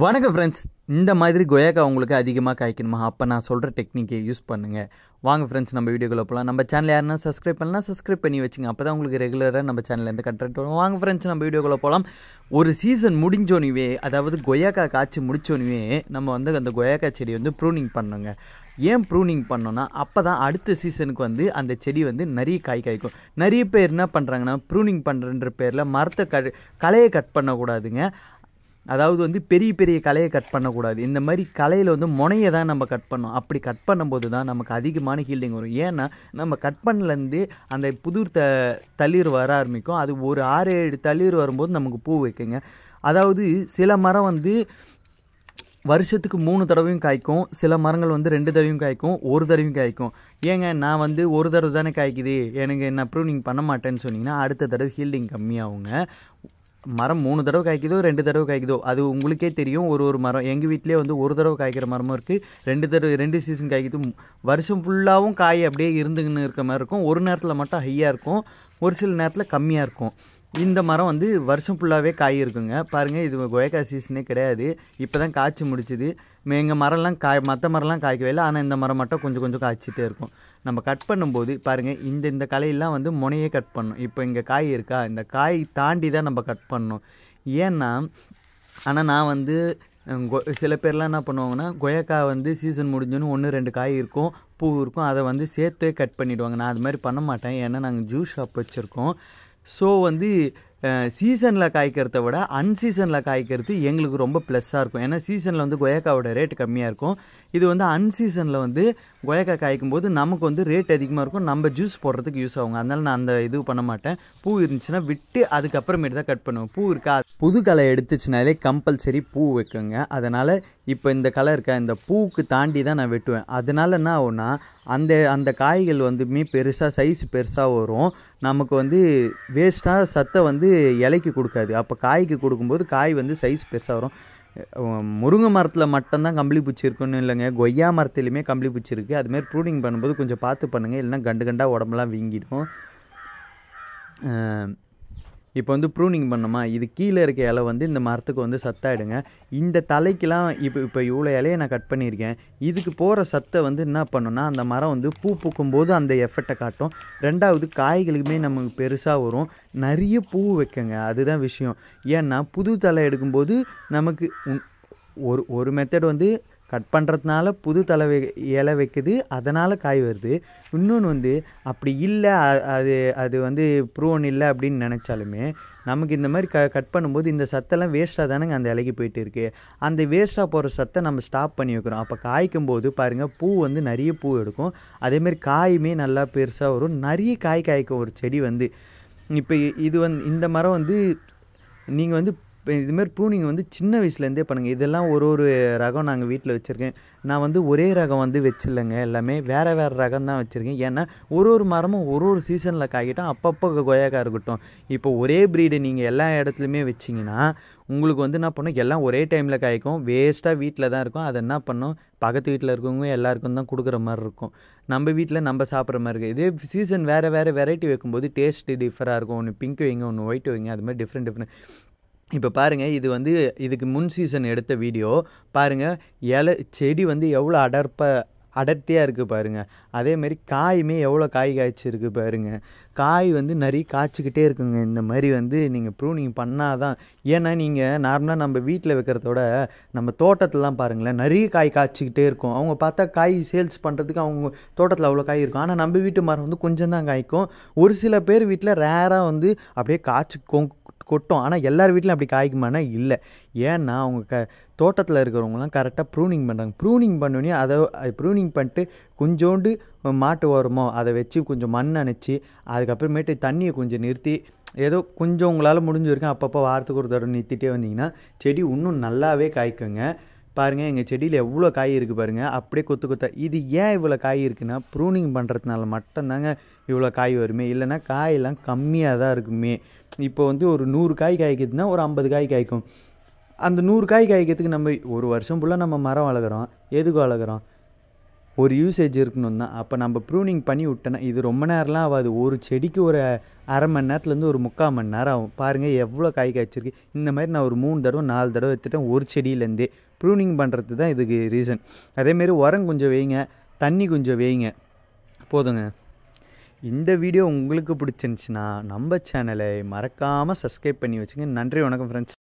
வணக்கம் ஃப்ரெண்ட்ஸ் இந்த மாதிரி கொயக்கா உங்களுக்கு அதிகமாக காய்க்கணுமா அப்போ நான் சொல்கிற டெக்னிக்கை யூஸ் பண்ணுங்கள் வாங்க ஃப்ரெண்ட்ஸ் நம்ம வீடியோக்குள்ளே போகலாம் நம்ம சேனல் யாருன்னா சப்ஸ்கிரைப் பண்ணலாம் சப்ஸ்கிரைப் பண்ணி வச்சுங்க அப்போ தான் உங்களுக்கு ரெகுலராக நம்ம சேனல்லேருந்து கண்டென்ட் வரும் வாங்க ஃப்ரெண்ட்ஸ் நம்ம வீடியோக்குள்ளே போகலாம் ஒரு சீசன் முடிஞ்சோனிவே அதாவது கொயாக்கா காய்ச்சி முடிச்சோனிவே நம்ம வந்து அந்த கொய்யாக்கா செடி வந்து ப்ரூனிங் பண்ணுங்க ஏன் ப்ரூனிங் பண்ணோன்னா அப்போ தான் அடுத்த சீசனுக்கு வந்து அந்த செடி வந்து நிறைய காய் காய்க்கும் நிறைய பேர் என்ன பண்ணுறாங்கன்னா ப்ரூனிங் பண்ணுறன்ற பேரில் மரத்தை க கலையை கட் பண்ணக்கூடாதுங்க அதாவது வந்து பெரிய பெரிய கலையை கட் பண்ணக்கூடாது இந்த மாதிரி கலையில் வந்து முனையை தான் நம்ம கட் பண்ணோம் அப்படி கட் பண்ணும்போது தான் நமக்கு அதிகமான ஹீல்டிங் வரும் ஏன்னா நம்ம கட் பண்ணலேருந்து அந்த புதிர் த தளிர் வர ஆரம்பிக்கும் அது ஒரு ஆறு ஏழு தளிர் வரும்போது நமக்கு பூ வைக்குங்க அதாவது சில மரம் வந்து வருஷத்துக்கு மூணு தடவையும் காய்க்கும் சில மரங்கள் வந்து ரெண்டு தடவையும் காய்க்கும் ஒரு தடவையும் காய்க்கும் ஏங்க நான் வந்து ஒரு தடவை தானே காய்க்குது எனக்கு நான் ப்ரூனிங் பண்ண மாட்டேன்னு சொன்னிங்கன்னா அடுத்த தடவை ஹீல்டிங் கம்மியாகுங்க மரம் மூணு தடவை காய்க்குதோ ரெண்டு தடவை காய்க்குதோ அது உங்களுக்கே தெரியும் ஒரு ஒரு மரம் எங்கள் வீட்டிலே வந்து ஒரு தடவை காய்க்கிற மரமும் இருக்குது ரெண்டு தடவை ரெண்டு சீசன் காய்க்குது வருஷம் ஃபுல்லாகவும் காய் அப்படியே இருந்துங்கன்னு இருக்க மாதிரி இருக்கும் ஒரு நேரத்தில் மட்டும் ஹையாக இருக்கும் ஒரு சில நேரத்தில் கம்மியாக இருக்கும் இந்த மரம் வந்து வருஷம் ஃபுல்லாகவே காய் இருக்குங்க பாருங்கள் இது கொயக்காய் சீசனே கிடையாது இப்போ தான் காய்ச்சி முடிச்சுது எங்கள் மரம்லாம் காய் மற்ற மரம்லாம் காய்க்கவே இல்லை ஆனால் இந்த மரம் மட்டும் கொஞ்சம் கொஞ்சம் காய்ச்சிட்டே இருக்கும் நம்ம கட் பண்ணும்போது பாருங்கள் இந்த இந்த கலையெல்லாம் வந்து முனையே கட் பண்ணணும் இப்போ இங்கே காய் இருக்கா இந்த காய் தாண்டி தான் நம்ம கட் பண்ணணும் ஏன்னா ஆனால் நான் வந்து சில பேர்லாம் என்ன பண்ணுவாங்கன்னா கொயக்காய் வந்து சீசன் முடிஞ்சோன்னு ஒன்று ரெண்டு காய் இருக்கும் பூ இருக்கும் அதை வந்து சேர்த்தே கட் பண்ணிவிடுவாங்க நான் அது மாதிரி பண்ண மாட்டேன் ஏன்னா நாங்கள் ஜூஸ் ஷாப் வச்சுருக்கோம் ஸோ வந்து சீசனில் காய்க்கிறத விட அன்சீசனில் காய்க்கிறது எங்களுக்கு ரொம்ப ப்ளஸ்ஸாக இருக்கும் ஏன்னா சீசனில் வந்து கொயக்காவோட ரேட் கம்மியாக இருக்கும் இது வந்து அன்சீசனில் வந்து கொயக்கா காய்க்கும் போது நமக்கு வந்து ரேட் அதிகமாக இருக்கும் நம்ம ஜூஸ் போடுறதுக்கு யூஸ் ஆகும் அதனால் நான் அந்த இது பண்ண மாட்டேன் பூ இருந்துச்சுன்னா விட்டு அதுக்கப்புறமேட்டு தான் கட் பண்ணுவேன் பூ இருக்கா புது களை எடுத்துச்சுனாலே கம்பல்சரி பூ வைக்குங்க அதனால் இப்போ இந்த கலர் இருக்க இந்த பூவுக்கு தாண்டி தான் நான் வெட்டுவேன் அதனால் என்ன ஆகும்னா அந்த அந்த காய்கள் வந்துமே பெருசாக சைஸ் பெருசாக வரும் நமக்கு வந்து வேஸ்ட்டாக சத்தை வந்து இலைக்கு கொடுக்காது அப்போ காய்க்கு கொடுக்கும்போது காய் வந்து சைஸ் பெருசாக வரும் முருங்கை மரத்தில் மட்டும்தான் கம்பளி பூச்சி இருக்குன்னு இல்லைங்க கொய்யா மரத்துலேயுமே கம்பளி பூச்சி இருக்குது அதுமாரி ப்ரூனிங் பண்ணும்போது கொஞ்சம் பார்த்து பண்ணுங்கள் இல்லைன்னா கண்டு கண்டாக உடம்புலாம் வீங்கிடும் இப்போ வந்து ப்ரூனிங் பண்ணோமா இது கீழே இருக்க இலை வந்து இந்த மரத்துக்கு வந்து சத்தாயிடுங்க இந்த தலைக்கெலாம் இப்போ இப்போ இவ்வளோ இலையை நான் கட் பண்ணியிருக்கேன் இதுக்கு போகிற சத்தை வந்து என்ன பண்ணோன்னா அந்த மரம் வந்து பூ பூக்கும் போது அந்த எஃபெக்டை காட்டும் ரெண்டாவது காய்களுக்குமே நமக்கு பெருசாக வரும் நிறைய பூ வைக்கங்க அதுதான் விஷயம் ஏன்னா புது தலை எடுக்கும்போது நமக்கு ஒரு ஒரு மெத்தட் வந்து கட் பண்ணுறதுனால புது தலை வை இலை வைக்குது அதனால் காய் வருது இன்னொன்று வந்து அப்படி இல்லை அது அது வந்து ப்ரூவன் இல்லை அப்படின்னு நினச்சாலுமே நமக்கு இந்த மாதிரி க கட் பண்ணும்போது இந்த சத்தெல்லாம் வேஸ்ட்டாக தானேங்க அந்த இலைக்கு போயிட்டு இருக்குது அந்த வேஸ்ட்டாக போகிற சத்தை நம்ம ஸ்டாப் பண்ணி வைக்கிறோம் அப்போ காய்க்கும் போது பாருங்கள் பூ வந்து நிறைய பூ எடுக்கும் அதேமாரி காயுமே நல்லா பெருசாக வரும் நிறைய காய் காய்க்கும் ஒரு செடி வந்து இப்போ இது வந்து இந்த மரம் வந்து நீங்கள் வந்து இப்போ இதுமாதிரி ப்ரூனிங் வந்து சின்ன வயசுலேருந்தே பண்ணுங்கள் இதெல்லாம் ஒரு ஒரு ரகம் நாங்கள் வீட்டில் வச்சுருக்கேன் நான் வந்து ஒரே ரகம் வந்து வச்சிடலங்க எல்லாமே வேறு வேறு ரகம் தான் வச்சுருக்கேன் ஏன்னா ஒரு ஒரு மரமும் ஒரு ஒரு சீசனில் காய்க்கட்டும் அப்பப்போ கொய்யாக்காய் இருக்கட்டும் இப்போ ஒரே ப்ரீடு நீங்கள் எல்லா இடத்துலையுமே வச்சிங்கன்னா உங்களுக்கு வந்து என்ன பண்ணும் எல்லாம் ஒரே டைமில் காய்க்கும் வேஸ்ட்டாக வீட்டில் தான் இருக்கும் அதை என்ன பண்ணும் பக்கத்து வீட்டில் இருக்கவங்க எல்லாருக்கும் தான் கொடுக்குற மாதிரி இருக்கும் நம்ம வீட்டில் நம்ம சாப்பிட்ற மாதிரி இருக்குது இதே சீசன் வேறு வேறு வெரைட்டி வைக்கும்போது டேஸ்ட்டு டிஃபராக இருக்கும் ஒன்று பிங்க் வைங்க ஒன்று ஒயிட் வைங்க அது மாதிரி டிஃப்ரெண்ட் டிஃப்ரெண்ட் இப்போ பாருங்கள் இது வந்து இதுக்கு முன் சீசன் எடுத்த வீடியோ பாருங்கள் இலை செடி வந்து எவ்வளோ அடர்ப்ப அடர்த்தியாக இருக்குது பாருங்கள் அதேமாரி காயுமே எவ்வளோ காய் காய்ச்சிருக்கு பாருங்கள் காய் வந்து நிறைய காய்ச்சிக்கிட்டே இருக்குங்க இந்த மாதிரி வந்து நீங்கள் ப்ரூனிங் பண்ணால் தான் ஏன்னா நீங்கள் நார்மலாக நம்ம வீட்டில் வைக்கிறதோட நம்ம தோட்டத்திலலாம் பாருங்களேன் நிறைய காய் காய்ச்சிக்கிட்டே இருக்கும் அவங்க பார்த்தா காய் சேல்ஸ் பண்ணுறதுக்கு அவங்க தோட்டத்தில் அவ்வளோ காய் இருக்கும் ஆனால் நம்ம வீட்டு மரம் வந்து கொஞ்சம் தான் காய்க்கும் ஒரு சில பேர் வீட்டில் ரேராக வந்து அப்படியே காய்ச்சி கொங் கொட்டும் ஆனால் எல்லார் வீட்லையும் அப்படி காய்க்குமானா இல்லை ஏன்னா அவங்க க தோட்டத்தில் இருக்கிறவங்களாம் கரெக்டாக ப்ரூனிங் பண்ணுறாங்க ப்ரூனிங் பண்ணோன்னே அதை ப்ரூனிங் பண்ணிட்டு கொஞ்சோண்டு மாட்டு உரமோ அதை வச்சு கொஞ்சம் மண் அணைச்சி அதுக்கப்புறமேட்டு தண்ணியை கொஞ்சம் நிறுத்தி ஏதோ கொஞ்சம் உங்களால் முடிஞ்ச வரைக்கும் அப்பப்போ வாரத்துக்கு ஒரு தடவை நிறுத்திட்டே வந்தீங்கன்னா செடி இன்னும் நல்லாவே காய்க்குங்க பாருங்கள் எங்கள் செடியில் எவ்வளோ காய் இருக்குது பாருங்கள் அப்படியே கொத்து கொத்த இது ஏன் இவ்வளோ காய் இருக்குன்னா ப்ரூனிங் பண்ணுறதுனால மட்டும்தாங்க இவ்வளோ காய் வருமே இல்லைன்னா காயெல்லாம் கம்மியாக தான் இருக்குமே இப்போ வந்து ஒரு நூறு காய் காய்க்குதுன்னா ஒரு ஐம்பது காய் காய்க்கும் அந்த நூறு காய் காய்க்கிறதுக்கு நம்ம ஒரு வருஷம் ஃபுல்லாக நம்ம மரம் வளர்க்குறோம் எதுக்கு வளர்க்குறோம் ஒரு யூசேஜ் இருக்கணும் தான் அப்போ நம்ம ப்ரூனிங் பண்ணி விட்டோன்னா இது ரொம்ப நேரம்லாம் ஆகாது ஒரு செடிக்கு ஒரு அரை மணி நேரத்துலேருந்து ஒரு முக்கால் மணி நேரம் ஆகும் பாருங்கள் எவ்வளோ காய் காய்ச்சிருக்கு இந்த மாதிரி நான் ஒரு மூணு தடவை நாலு தடவை எடுத்துட்டேன் ஒரு செடியிலேருந்தே ப்ரூனிங் பண்ணுறது தான் இதுக்கு ரீசன் அதேமாரி உரம் கொஞ்சம் வேங்க தண்ணி கொஞ்சம் வேங்க போதுங்க இந்த வீடியோ உங்களுக்கு பிடிச்சிருந்துச்சின்னா நம்ம சேனலை மறக்காமல் சப்ஸ்கிரைப் பண்ணி வச்சுங்க நன்றி வணக்கம் ஃப்ரெண்ட்ஸ்